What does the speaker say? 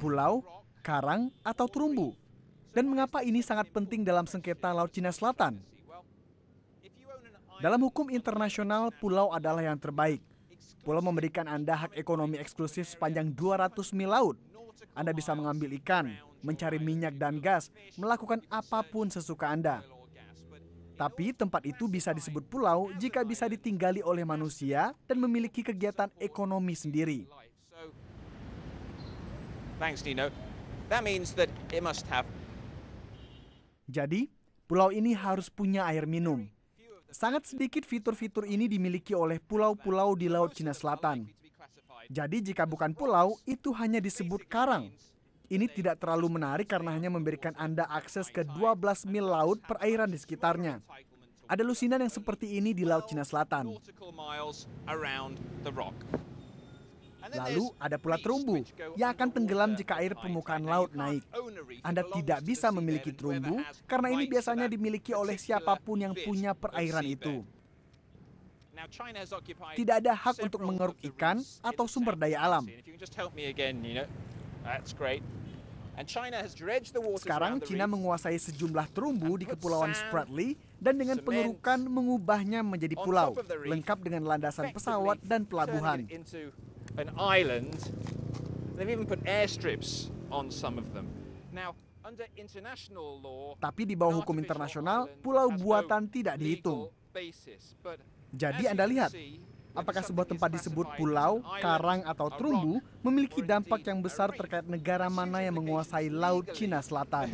pulau, karang, atau terumbu. Dan mengapa ini sangat penting dalam sengketa Laut Cina Selatan? Dalam hukum internasional, pulau adalah yang terbaik. Pulau memberikan Anda hak ekonomi eksklusif sepanjang 200 mil laut. Anda bisa mengambil ikan, mencari minyak dan gas, melakukan apapun sesuka Anda. Tapi tempat itu bisa disebut pulau jika bisa ditinggali oleh manusia dan memiliki kegiatan ekonomi sendiri. Jadi, pulau ini harus punya air minum. Sangat sedikit fitur-fitur ini dimiliki oleh pulau-pulau di Laut Cina Selatan. Jadi jika bukan pulau, itu hanya disebut karang. Ini tidak terlalu menarik karena hanya memberikan Anda akses ke 12 mil laut perairan di sekitarnya. Ada lusinan yang seperti ini di Laut Cina Selatan. Lalu ada pula terumbu yang akan tenggelam jika air permukaan laut naik. Anda tidak bisa memiliki terumbu karena ini biasanya dimiliki oleh siapapun yang punya perairan itu. Tidak ada hak untuk mengeruk ikan atau sumber daya alam. Sekarang China menguasai sejumlah terumbu di Kepulauan Spratly dan dengan pengerukan mengubahnya menjadi pulau, lengkap dengan landasan pesawat dan pelabuhan an island. They've even put airstrips on some of them. Now, tapi di bawah hukum internasional, pulau buatan tidak dihitung. Jadi Anda lihat, apakah sebuah tempat disebut pulau, karang, atau terumbu memiliki dampak yang besar terkait negara mana yang menguasai Laut Cina Selatan.